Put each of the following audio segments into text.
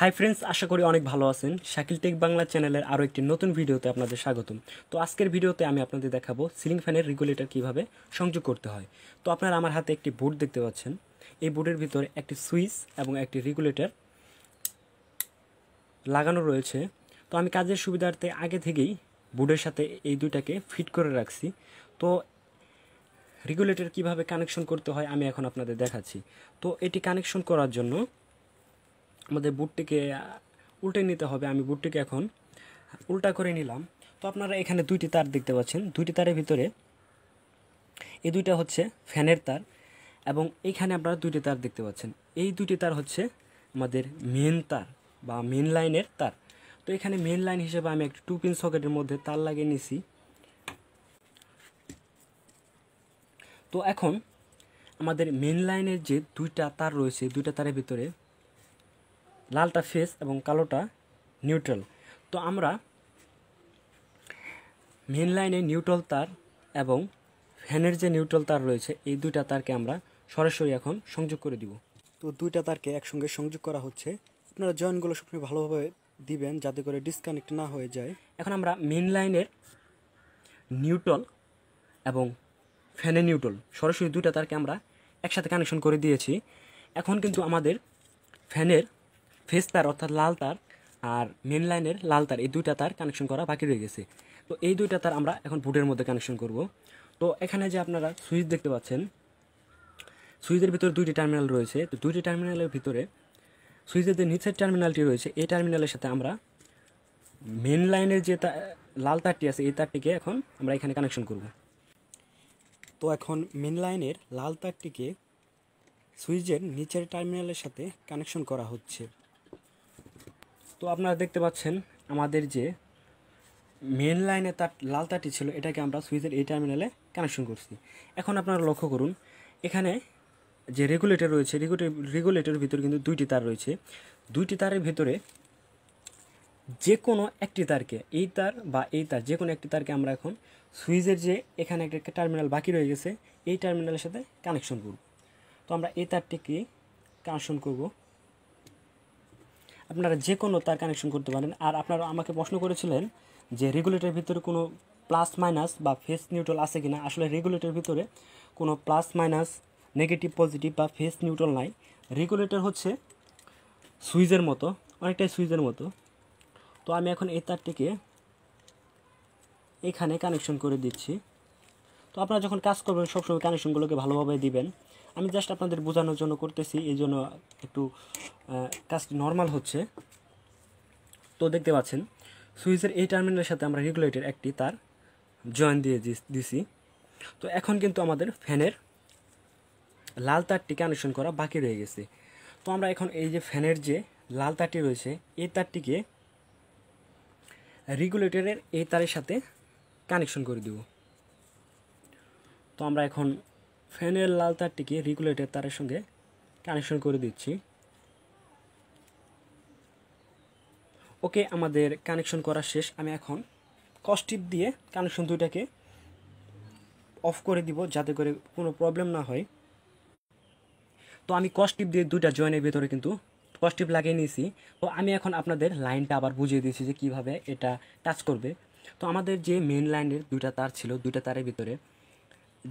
hi friends আশা করি অনেক ভালো আছেন শাকিল টেক বাংলা চ্যানেলের আরও একটি নতুন ভিডিওতে আপনাদের স্বাগতম তো আজকের ভিডিওতে আমি আপনাদের দেখাবো সিলিং ফ্যানের রেগুলেটর কিভাবে সংযোগ করতে হয় তো আপনারা আমার হাতে একটি বোর্ড দেখতে পাচ্ছেন এই বোর্ডের ভিতরে একটি সুইচ এবং একটি রেগুলেটর লাগানো রয়েছে তো আমি কাজের সুবিধার্থে আগে থেকেই বোর্ডের সাথে এই দুইটাকে ফিট করে রাখছি তো রেগুলেটর কিভাবে কানেকশন করতে হয় আমি এখন আপনাদের দেখাচ্ছি তো এটি কানেকশন করার জন্য আমাদের বুটটিকে উল্টে নিতে হবে আমি বুটটিকে এখন উল্টা করে নিলাম তো আপনারা এখানে দুইটি তার দেখতে পাচ্ছেন দুইটি তারের ভিতরে এই দুইটা হচ্ছে ফ্যানের তার এবং এইখানে আপনারা দুইটি তার দেখতে পাচ্ছেন এই দুইটি তার হচ্ছে আমাদের মেন তার বা মেন লাইনের তার তো এখানে মেন লাইন হিসেবে আমি একটি টু পিন সকেটের মধ্যে তার লাগিয়ে নিছি তো এখন আমাদের মেন লাইনের যে দুইটা তার রয়েছে দুইটা তারের ভিতরে লালটা ফেস এবং কালোটা নিউট্রাল তো আমরা মেন লাইনে নিউট্রাল তার এবং ফ্যানের যে নিউট্রাল তার রয়েছে এই দুইটা তারকে আমরা সরাসরি এখন সংযোগ করে দিব তো দুইটা তারকে একসঙ্গে সংযোগ করা হচ্ছে আপনারা জয়েন্টগুলো সবসময় ভালোভাবে দিবেন যাতে করে ডিসকানেক্ট না হয়ে যায় এখন আমরা মেন লাইনের নিউট্রল এবং ফ্যানে নিউট্রাল সরাসরি দুইটা তারকে আমরা একসাথে কানেকশন করে দিয়েছি এখন কিন্তু আমাদের ফ্যানের ফেস তার অর্থাৎ লাল তার আর মেন লাইনের লাল তার এই দুইটা তার কানেকশন করা বাকি রয়ে গেছে তো এই দুইটা তার আমরা এখন বুটের মধ্যে কানেকশন করব তো এখানে যে আপনারা সুইচ দেখতে পাচ্ছেন সুইচের ভিতরে দুইটি টার্মিনাল রয়েছে তো দুইটি টার্মিনালের ভিতরে সুইচের যে নিচের টার্মিনালটি রয়েছে এই টার্মিনালের সাথে আমরা মেন লাইনের যে লাল তারটি আছে এই তারটিকে এখন আমরা এখানে কানেকশন করব তো এখন মেন লাইনের লাল তারটিকে সুইচের নিচের টার্মিনালের সাথে কানেকশন করা হচ্ছে তো আপনারা দেখতে পাচ্ছেন আমাদের যে মেন লাইনে তার লাল তারটি ছিল এটাকে আমরা সুইচের এই টার্মিনালে কানেকশন করছি এখন আপনারা লক্ষ্য করুন এখানে যে রেগুলেটর রয়েছে রেগুলেটরের ভিতরে কিন্তু দুইটি তার রয়েছে দুইটি তারের ভিতরে যে কোনো একটি তারকে এই তার বা এই তার যে কোনো একটি তারকে আমরা এখন সুইচের যে এখানে একটা টার্মিনাল বাকি রয়ে গেছে এই টার্মিনালের সাথে কানেকশন করব তো আমরা এই তারটিকে কানেকশন করবো আপনারা যে কোনো তার কানেকশন করতে পারেন আর আপনারা আমাকে প্রশ্ন করেছিলেন যে রেগুলেটরের ভিতরে কোনো প্লাস মাইনাস বা ফেস নিউট্রাল আছে কিনা আসলে রেগুলেটর ভিতরে কোনো প্লাস মাইনাস নেগেটিভ পজিটিভ বা ফেস নিউট্রাল নাই রেগুলেটর হচ্ছে সুইচের মতো অনেকটাই সুইচের মতো তো আমি এখন এই তারটিকে এখানে কানেকশন করে দিচ্ছি তো আপনারা যখন কাজ করবেন সবসময় কানেকশনগুলোকে ভালোভাবে দিবেন আমি জাস্ট আপনাদের বোঝানোর জন্য করতেছি এই জন্য একটু কাজটি নর্মাল হচ্ছে তো দেখতে পাচ্ছেন সুইচের এই টার্মিনালের সাথে আমরা রেগুলেটর একটি তার জয়েন দিয়ে দিছি তো এখন কিন্তু আমাদের ফ্যানের লাল তারটি কানেকশন করা বাকি রয়ে গেছে তো আমরা এখন এই যে ফ্যানের যে লাল তারটি রয়েছে এই তারটিকে রেগুলেটরের এই তারের সাথে কানেকশন করে দেব তো আমরা এখন ফ্যানের লাল তারটিকে রেগুলেটর তারের সঙ্গে কানেকশন করে দিচ্ছি ওকে আমাদের কানেকশন করা শেষ আমি এখন কস্টিপ দিয়ে কানেকশন দুইটাকে অফ করে দিব যাতে করে কোনো প্রবলেম না হয় তো আমি কস্টিপ দিয়ে দুইটা জয়েনের ভেতরে কিন্তু কস্টিপ লাগিয়ে নিয়েছি তো আমি এখন আপনাদের লাইনটা আবার বুঝিয়ে দিয়েছি যে কিভাবে এটা টাচ করবে তো আমাদের যে মেন লাইনের দুইটা তার ছিল দুইটা তারের ভিতরে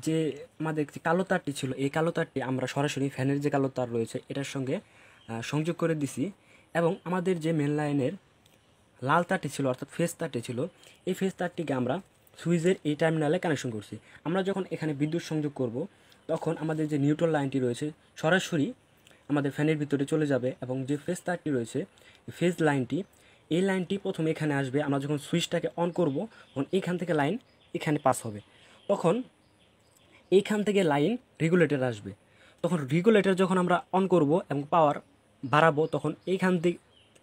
যে আমাদের যে কালো তারটি ছিল এই কালো তারটি আমরা সরাসরি ফ্যানের যে কালো তার রয়েছে এটার সঙ্গে সংযোগ করে দিছি এবং আমাদের যে মেন লাইনের লাল তারটি ছিল অর্থাৎ ফেস তারটি ছিল এই ফেস তারটিকে আমরা সুইচের এই টার্মিনালে কানেকশন করছি আমরা যখন এখানে বিদ্যুৎ সংযোগ করব তখন আমাদের যে নিউট্রাল লাইনটি রয়েছে সরাসরি আমাদের ফ্যানের ভিতরে চলে যাবে এবং যে ফেস তারটি রয়েছে ফেজ লাইনটি এই লাইনটি প্রথমে এখানে আসবে আমরা যখন সুইচটাকে অন করব তখন এখান থেকে লাইন এখানে পাস হবে তখন এইখান থেকে লাইন রেগুলেটর আসবে তখন রেগুলেটর যখন আমরা অন করব এবং পাওয়ার বাড়াবো তখন এইখান থেকে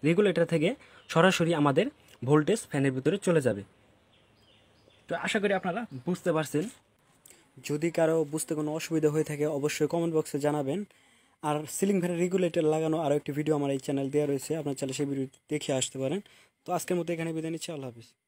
রেগুলেটর থেকে সরাসরি আমাদের ভোল্টেজ ফ্যানের ভিতরে চলে যাবে তো আশা করি আপনারা বুঝতে পারছেন যদি কারো বুঝতে কোনো অসুবিধা হয়ে থাকে অবশ্যই কমেন্ট বক্সে জানাবেন আর সিলিং ফ্যানের রেগুলেটর লাগানো আরও একটি ভিডিও আমার এই চ্যানেল দেওয়া রয়েছে আপনার চ্যানেল সেই ভিডিও দেখে আসতে পারেন তো আজকের মতো এখানে বিদায় নিচ্ছি আল্লাহ হাফিজ